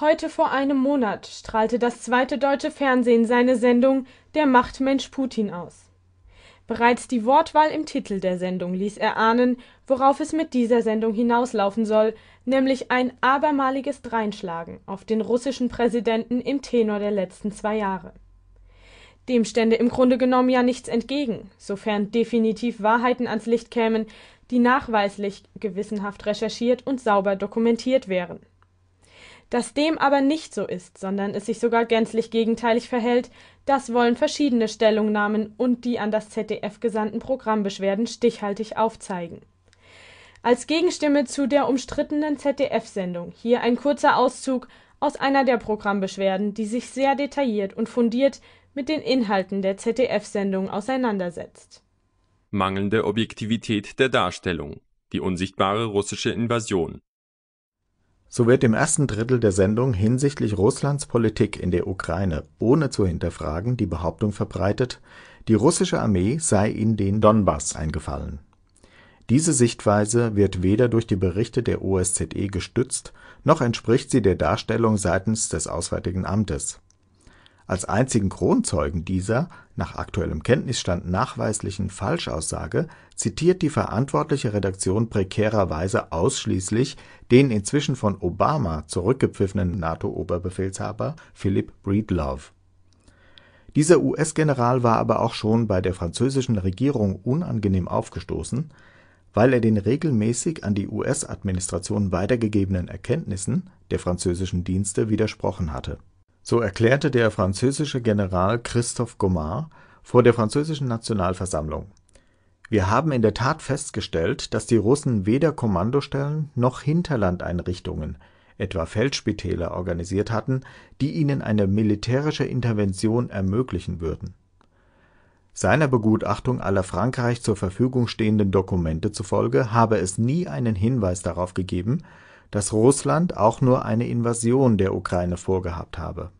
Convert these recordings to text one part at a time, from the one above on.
Heute vor einem Monat strahlte das zweite deutsche Fernsehen seine Sendung Der Machtmensch Putin aus. Bereits die Wortwahl im Titel der Sendung ließ erahnen, worauf es mit dieser Sendung hinauslaufen soll, nämlich ein abermaliges Dreinschlagen auf den russischen Präsidenten im Tenor der letzten zwei Jahre. Dem stände im Grunde genommen ja nichts entgegen, sofern definitiv Wahrheiten ans Licht kämen, die nachweislich gewissenhaft recherchiert und sauber dokumentiert wären dass dem aber nicht so ist, sondern es sich sogar gänzlich gegenteilig verhält, das wollen verschiedene Stellungnahmen und die an das ZDF gesandten Programmbeschwerden stichhaltig aufzeigen. Als Gegenstimme zu der umstrittenen ZDF-Sendung hier ein kurzer Auszug aus einer der Programmbeschwerden, die sich sehr detailliert und fundiert mit den Inhalten der ZDF-Sendung auseinandersetzt. Mangelnde Objektivität der Darstellung. Die unsichtbare russische Invasion so wird im ersten Drittel der Sendung hinsichtlich Russlands Politik in der Ukraine ohne zu hinterfragen die Behauptung verbreitet, die russische Armee sei in den Donbass eingefallen. Diese Sichtweise wird weder durch die Berichte der OSZE gestützt, noch entspricht sie der Darstellung seitens des Auswärtigen Amtes. Als einzigen Kronzeugen dieser nach aktuellem Kenntnisstand nachweislichen Falschaussage zitiert die verantwortliche Redaktion prekärerweise ausschließlich den inzwischen von Obama zurückgepfiffenen NATO-Oberbefehlshaber Philip Breedlove. Dieser US-General war aber auch schon bei der französischen Regierung unangenehm aufgestoßen, weil er den regelmäßig an die US-Administration weitergegebenen Erkenntnissen der französischen Dienste widersprochen hatte so erklärte der französische General Christophe Gomard vor der französischen Nationalversammlung Wir haben in der Tat festgestellt, dass die Russen weder Kommandostellen noch Hinterlandeinrichtungen, etwa Feldspitäler, organisiert hatten, die ihnen eine militärische Intervention ermöglichen würden. Seiner Begutachtung aller Frankreich zur Verfügung stehenden Dokumente zufolge habe es nie einen Hinweis darauf gegeben, dass Russland auch nur eine Invasion der Ukraine vorgehabt habe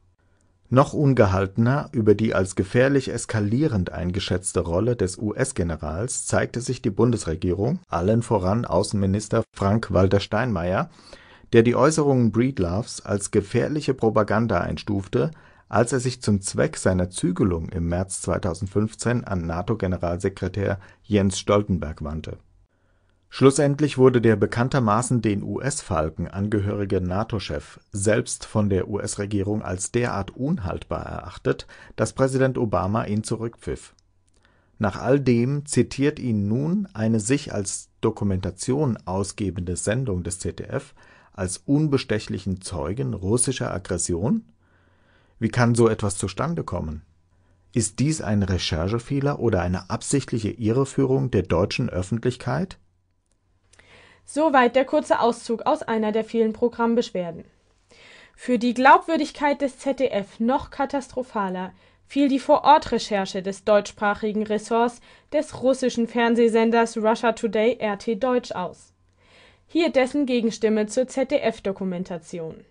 noch ungehaltener über die als gefährlich eskalierend eingeschätzte Rolle des US-Generals zeigte sich die Bundesregierung, allen voran Außenminister Frank-Walter Steinmeier, der die Äußerungen Breedloves als gefährliche Propaganda einstufte, als er sich zum Zweck seiner Zügelung im März 2015 an NATO-Generalsekretär Jens Stoltenberg wandte Schlussendlich wurde der bekanntermaßen den US-Falken angehörige NATO-Chef selbst von der US-Regierung als derart unhaltbar erachtet, dass Präsident Obama ihn zurückpfiff. Nach all dem zitiert ihn nun eine sich als Dokumentation ausgebende Sendung des ZDF als unbestechlichen Zeugen russischer Aggression? Wie kann so etwas zustande kommen? Ist dies ein Recherchefehler oder eine absichtliche Irreführung der deutschen Öffentlichkeit Soweit der kurze Auszug aus einer der vielen Programmbeschwerden. Für die Glaubwürdigkeit des ZDF noch katastrophaler fiel die Vorortrecherche des deutschsprachigen Ressorts des russischen Fernsehsenders Russia Today RT Deutsch aus. Hier dessen Gegenstimme zur ZDF-Dokumentation.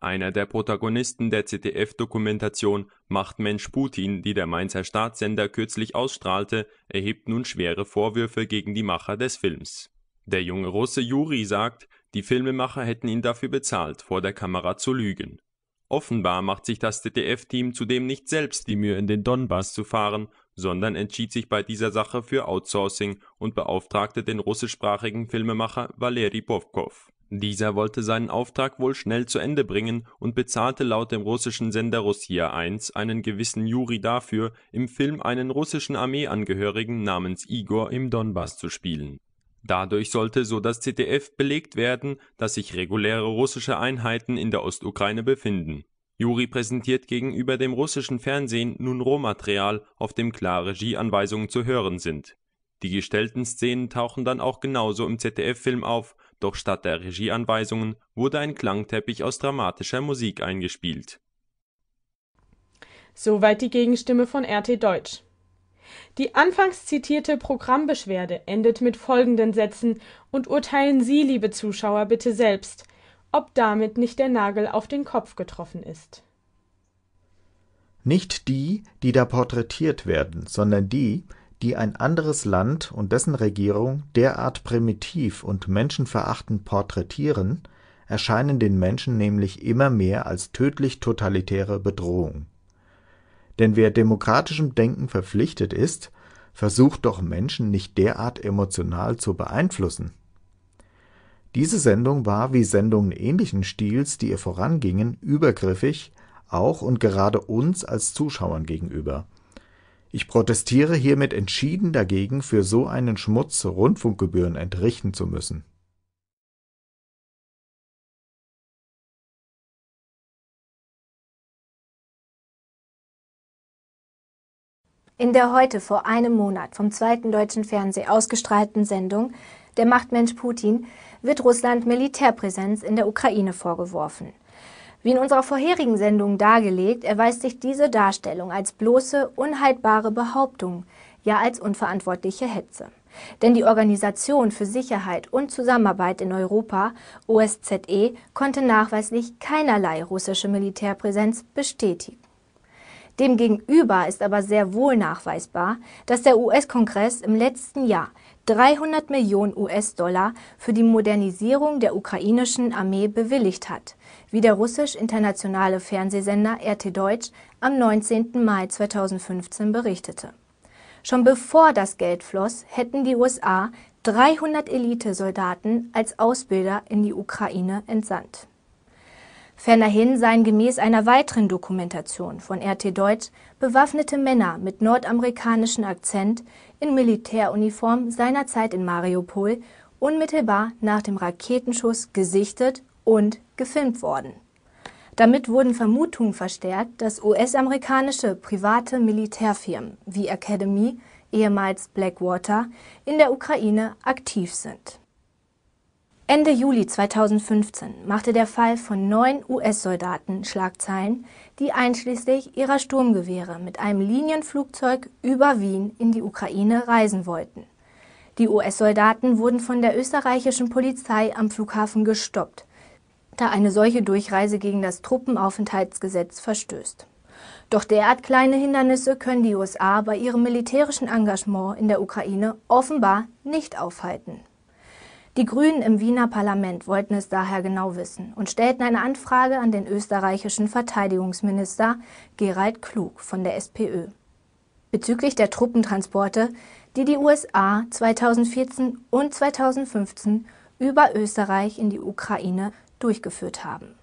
Einer der Protagonisten der ZDF-Dokumentation Machtmensch Putin, die der Mainzer Staatssender kürzlich ausstrahlte, erhebt nun schwere Vorwürfe gegen die Macher des Films der junge Russe Juri sagt, die Filmemacher hätten ihn dafür bezahlt, vor der Kamera zu lügen. Offenbar macht sich das ZDF-Team zudem nicht selbst die Mühe, in den Donbass zu fahren, sondern entschied sich bei dieser Sache für Outsourcing und beauftragte den russischsprachigen Filmemacher Valeri Povkov. Dieser wollte seinen Auftrag wohl schnell zu Ende bringen und bezahlte laut dem russischen Sender Rossiya 1 einen gewissen Juri dafür, im Film einen russischen Armeeangehörigen namens Igor im Donbass zu spielen Dadurch sollte, so das ZDF, belegt werden, dass sich reguläre russische Einheiten in der Ostukraine befinden. Juri präsentiert gegenüber dem russischen Fernsehen nun Rohmaterial, auf dem klar Regieanweisungen zu hören sind. Die gestellten Szenen tauchen dann auch genauso im ZDF-Film auf, doch statt der Regieanweisungen wurde ein Klangteppich aus dramatischer Musik eingespielt. Soweit die Gegenstimme von RT Deutsch die anfangs zitierte Programmbeschwerde endet mit folgenden Sätzen und urteilen Sie, liebe Zuschauer, bitte selbst, ob damit nicht der Nagel auf den Kopf getroffen ist. Nicht die, die da porträtiert werden, sondern die, die ein anderes Land und dessen Regierung derart primitiv und menschenverachtend porträtieren, erscheinen den Menschen nämlich immer mehr als tödlich totalitäre Bedrohung denn wer demokratischem Denken verpflichtet ist, versucht doch Menschen nicht derart emotional zu beeinflussen. Diese Sendung war, wie Sendungen ähnlichen Stils, die ihr vorangingen, übergriffig, auch und gerade uns als Zuschauern gegenüber. Ich protestiere hiermit entschieden dagegen, für so einen Schmutz Rundfunkgebühren entrichten zu müssen In der heute vor einem Monat vom zweiten deutschen Fernseh ausgestrahlten Sendung Der Machtmensch Putin wird Russland Militärpräsenz in der Ukraine vorgeworfen. Wie in unserer vorherigen Sendung dargelegt, erweist sich diese Darstellung als bloße, unhaltbare Behauptung, ja als unverantwortliche Hetze. Denn die Organisation für Sicherheit und Zusammenarbeit in Europa, OSZE, konnte nachweislich keinerlei russische Militärpräsenz bestätigen. Demgegenüber ist aber sehr wohl nachweisbar, dass der US-Kongress im letzten Jahr 300 Millionen US-Dollar für die Modernisierung der ukrainischen Armee bewilligt hat, wie der russisch-internationale Fernsehsender RT Deutsch am 19. Mai 2015 berichtete. Schon bevor das Geld floss, hätten die USA 300 Elite-Soldaten als Ausbilder in die Ukraine entsandt. Fernerhin seien gemäß einer weiteren Dokumentation von RT Deutsch bewaffnete Männer mit nordamerikanischem Akzent in Militäruniform seinerzeit in Mariupol unmittelbar nach dem Raketenschuss gesichtet und gefilmt worden. Damit wurden Vermutungen verstärkt, dass US-amerikanische private Militärfirmen wie Academy, ehemals Blackwater, in der Ukraine aktiv sind Ende Juli 2015 machte der Fall von neun US-Soldaten Schlagzeilen, die einschließlich ihrer Sturmgewehre mit einem Linienflugzeug über Wien in die Ukraine reisen wollten. Die US-Soldaten wurden von der österreichischen Polizei am Flughafen gestoppt, da eine solche Durchreise gegen das Truppenaufenthaltsgesetz verstößt. Doch derart kleine Hindernisse können die USA bei ihrem militärischen Engagement in der Ukraine offenbar nicht aufhalten. Die Grünen im Wiener Parlament wollten es daher genau wissen und stellten eine Anfrage an den österreichischen Verteidigungsminister Gerald Klug von der SPÖ bezüglich der Truppentransporte, die die USA 2014 und 2015 über Österreich in die Ukraine durchgeführt haben.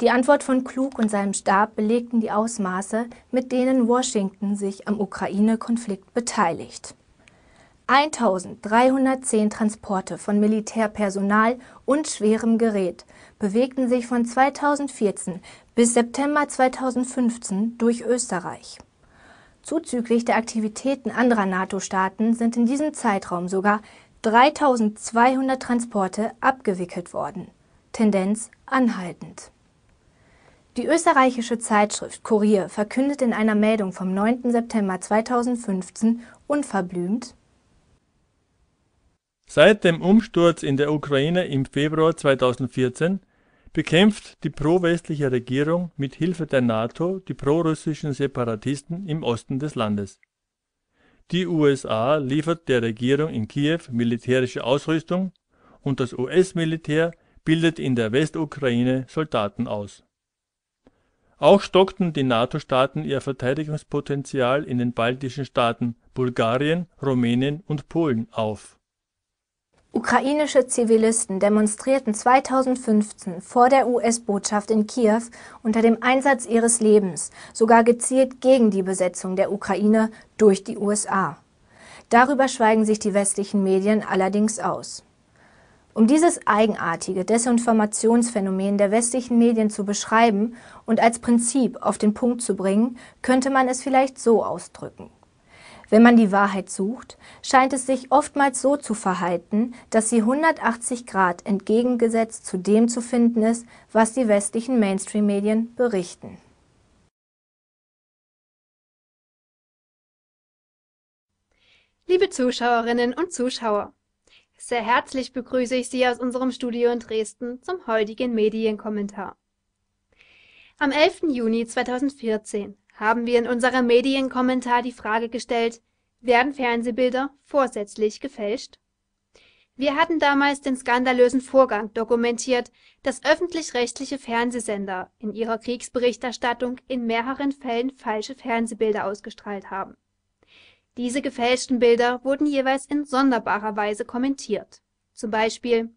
Die Antwort von Klug und seinem Stab belegten die Ausmaße, mit denen Washington sich am Ukraine-Konflikt beteiligt. 1310 Transporte von Militärpersonal und schwerem Gerät bewegten sich von 2014 bis September 2015 durch Österreich. Zuzüglich der Aktivitäten anderer NATO-Staaten sind in diesem Zeitraum sogar 3200 Transporte abgewickelt worden. Tendenz anhaltend. Die österreichische Zeitschrift Kurier verkündet in einer Meldung vom 9. September 2015 unverblümt, Seit dem Umsturz in der Ukraine im Februar 2014 bekämpft die pro-westliche Regierung mit Hilfe der NATO die prorussischen Separatisten im Osten des Landes. Die USA liefert der Regierung in Kiew militärische Ausrüstung und das US-Militär bildet in der Westukraine Soldaten aus. Auch stockten die NATO-Staaten ihr Verteidigungspotenzial in den baltischen Staaten Bulgarien, Rumänien und Polen auf Ukrainische Zivilisten demonstrierten 2015 vor der US-Botschaft in Kiew unter dem Einsatz ihres Lebens, sogar gezielt gegen die Besetzung der Ukraine durch die USA. Darüber schweigen sich die westlichen Medien allerdings aus. Um dieses eigenartige Desinformationsphänomen der westlichen Medien zu beschreiben und als Prinzip auf den Punkt zu bringen, könnte man es vielleicht so ausdrücken. Wenn man die Wahrheit sucht, scheint es sich oftmals so zu verhalten, dass sie 180 Grad entgegengesetzt zu dem zu finden ist, was die westlichen Mainstream-Medien berichten. Liebe Zuschauerinnen und Zuschauer, sehr herzlich begrüße ich Sie aus unserem Studio in Dresden zum heutigen Medienkommentar. Am 11. Juni 2014 haben wir in unserem Medienkommentar die Frage gestellt, werden Fernsehbilder vorsätzlich gefälscht? Wir hatten damals den skandalösen Vorgang dokumentiert, dass öffentlich-rechtliche Fernsehsender in ihrer Kriegsberichterstattung in mehreren Fällen falsche Fernsehbilder ausgestrahlt haben. Diese gefälschten Bilder wurden jeweils in sonderbarer Weise kommentiert. Zum Beispiel,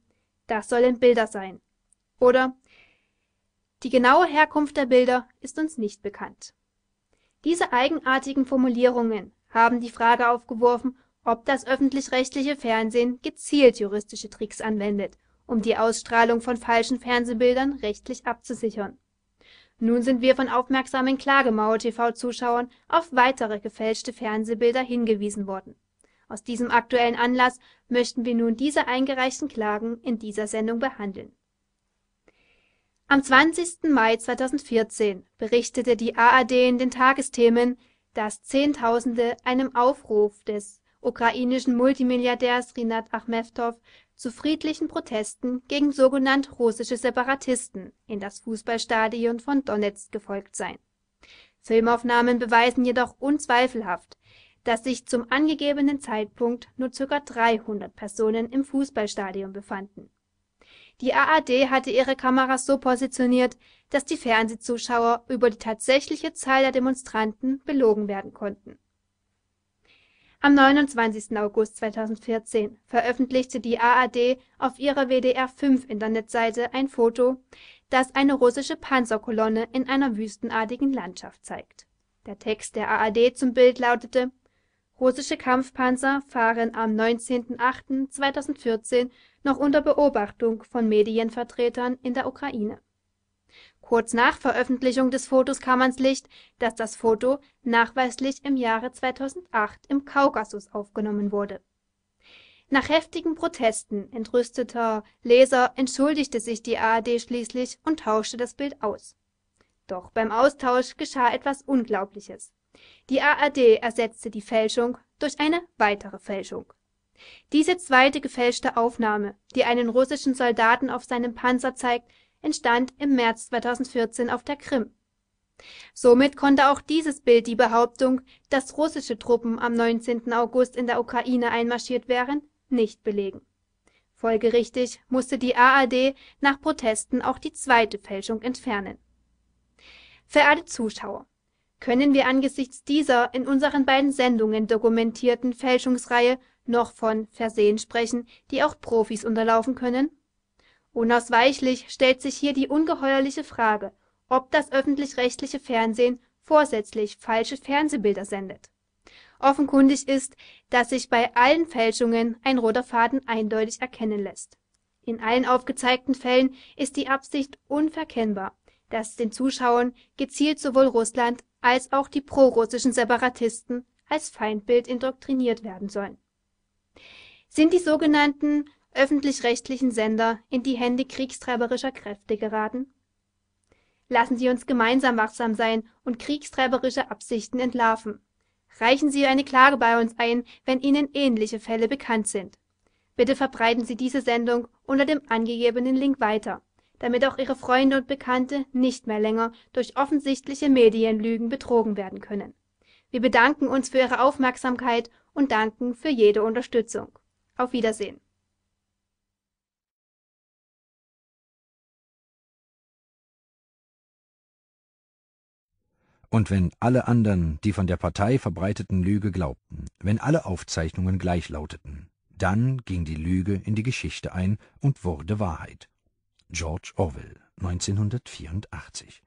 das sollen Bilder sein. Oder, die genaue Herkunft der Bilder ist uns nicht bekannt diese eigenartigen Formulierungen haben die Frage aufgeworfen, ob das öffentlich-rechtliche Fernsehen gezielt juristische Tricks anwendet, um die Ausstrahlung von falschen Fernsehbildern rechtlich abzusichern. Nun sind wir von aufmerksamen Klagemauer-TV-Zuschauern auf weitere gefälschte Fernsehbilder hingewiesen worden. Aus diesem aktuellen Anlass möchten wir nun diese eingereichten Klagen in dieser Sendung behandeln am 20. Mai 2014 berichtete die ARD in den Tagesthemen, dass Zehntausende einem Aufruf des ukrainischen Multimilliardärs Rinat Achmevtov zu friedlichen Protesten gegen sogenannt russische Separatisten in das Fußballstadion von Donetsk gefolgt seien. Filmaufnahmen beweisen jedoch unzweifelhaft, dass sich zum angegebenen Zeitpunkt nur ca. 300 Personen im Fußballstadion befanden die ARD hatte ihre Kameras so positioniert, dass die Fernsehzuschauer über die tatsächliche Zahl der Demonstranten belogen werden konnten. Am 29. August 2014 veröffentlichte die ARD auf ihrer WDR5-Internetseite ein Foto, das eine russische Panzerkolonne in einer wüstenartigen Landschaft zeigt. Der Text der ARD zum Bild lautete: Russische Kampfpanzer fahren am 19.08.2014 noch unter Beobachtung von Medienvertretern in der Ukraine. Kurz nach Veröffentlichung des Fotos kam ans Licht, dass das Foto nachweislich im Jahre 2008 im Kaukasus aufgenommen wurde. Nach heftigen Protesten entrüsteter Leser entschuldigte sich die ARD schließlich und tauschte das Bild aus. Doch beim Austausch geschah etwas Unglaubliches. Die ARD ersetzte die Fälschung durch eine weitere Fälschung diese zweite gefälschte Aufnahme, die einen russischen Soldaten auf seinem Panzer zeigt, entstand im März 2014 auf der Krim. Somit konnte auch dieses Bild die Behauptung, dass russische Truppen am 19. August in der Ukraine einmarschiert wären, nicht belegen. Folgerichtig musste die ARD nach Protesten auch die zweite Fälschung entfernen. Verehrte Zuschauer, können wir angesichts dieser in unseren beiden Sendungen dokumentierten Fälschungsreihe noch von Versehen sprechen, die auch Profis unterlaufen können? Unausweichlich stellt sich hier die ungeheuerliche Frage, ob das öffentlich-rechtliche Fernsehen vorsätzlich falsche Fernsehbilder sendet. Offenkundig ist, dass sich bei allen Fälschungen ein roter Faden eindeutig erkennen lässt. In allen aufgezeigten Fällen ist die Absicht unverkennbar, dass den Zuschauern gezielt sowohl Russland als auch die prorussischen Separatisten als Feindbild indoktriniert werden sollen sind die sogenannten öffentlich-rechtlichen Sender in die Hände kriegstreiberischer Kräfte geraten? Lassen Sie uns gemeinsam wachsam sein und kriegstreiberische Absichten entlarven. Reichen Sie eine Klage bei uns ein, wenn Ihnen ähnliche Fälle bekannt sind. Bitte verbreiten Sie diese Sendung unter dem angegebenen Link weiter, damit auch Ihre Freunde und Bekannte nicht mehr länger durch offensichtliche Medienlügen betrogen werden können. Wir bedanken uns für Ihre Aufmerksamkeit und danken für jede Unterstützung. Auf Wiedersehen. Und wenn alle anderen die von der Partei verbreiteten Lüge glaubten, wenn alle Aufzeichnungen gleich lauteten, dann ging die Lüge in die Geschichte ein und wurde Wahrheit. George Orwell, 1984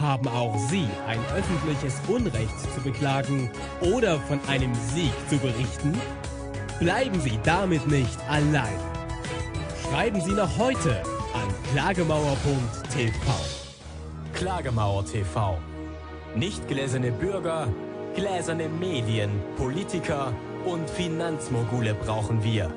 Haben auch Sie ein öffentliches Unrecht zu beklagen oder von einem Sieg zu berichten? Bleiben Sie damit nicht allein. Schreiben Sie noch heute an klagemauer.tv. Klagemauer TV. Nicht gläserne Bürger, gläserne Medien, Politiker und Finanzmogule brauchen wir.